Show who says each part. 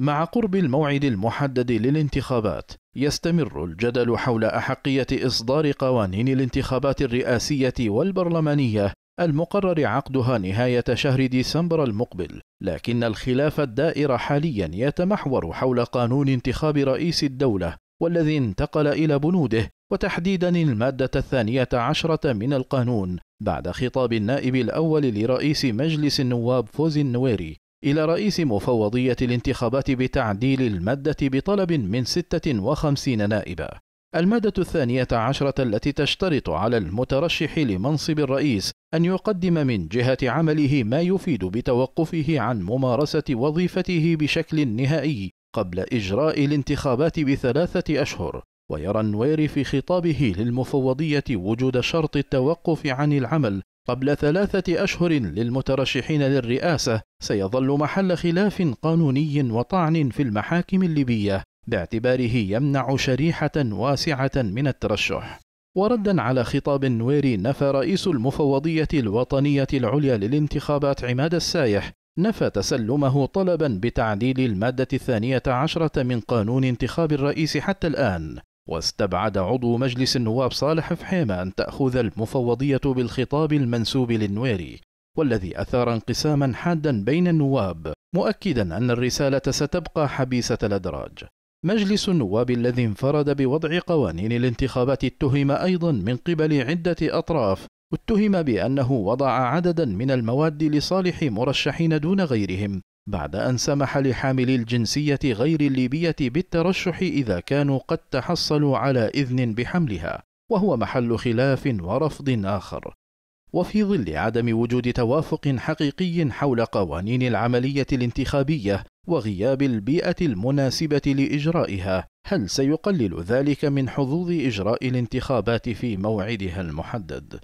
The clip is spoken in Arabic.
Speaker 1: مع قرب الموعد المحدد للانتخابات يستمر الجدل حول احقيه اصدار قوانين الانتخابات الرئاسيه والبرلمانيه المقرر عقدها نهايه شهر ديسمبر المقبل لكن الخلاف الدائر حاليا يتمحور حول قانون انتخاب رئيس الدوله والذي انتقل الى بنوده وتحديدا الماده الثانيه عشره من القانون بعد خطاب النائب الاول لرئيس مجلس النواب فوزي النويري إلى رئيس مفوضية الانتخابات بتعديل المادة بطلب من 56 نائبا. المادة الثانية عشرة التي تشترط على المترشح لمنصب الرئيس أن يقدم من جهة عمله ما يفيد بتوقفه عن ممارسة وظيفته بشكل نهائي قبل إجراء الانتخابات بثلاثة أشهر. ويرى النويري في خطابه للمفوضية وجود شرط التوقف عن العمل قبل ثلاثة أشهر للمترشحين للرئاسة سيظل محل خلاف قانوني وطعن في المحاكم الليبية باعتباره يمنع شريحة واسعة من الترشح. وردا على خطاب نويري نفى رئيس المفوضية الوطنية العليا للانتخابات عماد السايح نفى تسلمه طلبا بتعديل المادة الثانية عشرة من قانون انتخاب الرئيس حتى الآن واستبعد عضو مجلس النواب صالح فحيمة أن تأخذ المفوضية بالخطاب المنسوب للنويري والذي أثار انقساما حادا بين النواب مؤكدا أن الرسالة ستبقى حبيسة الأدراج مجلس النواب الذي انفرد بوضع قوانين الانتخابات اتهم أيضا من قبل عدة أطراف اتهم بأنه وضع عددا من المواد لصالح مرشحين دون غيرهم بعد أن سمح لحاملي الجنسية غير الليبية بالترشح إذا كانوا قد تحصلوا على إذن بحملها، وهو محل خلاف ورفض آخر. وفي ظل عدم وجود توافق حقيقي حول قوانين العملية الانتخابية وغياب البيئة المناسبة لإجرائها، هل سيقلل ذلك من حظوظ إجراء الانتخابات في موعدها المحدد؟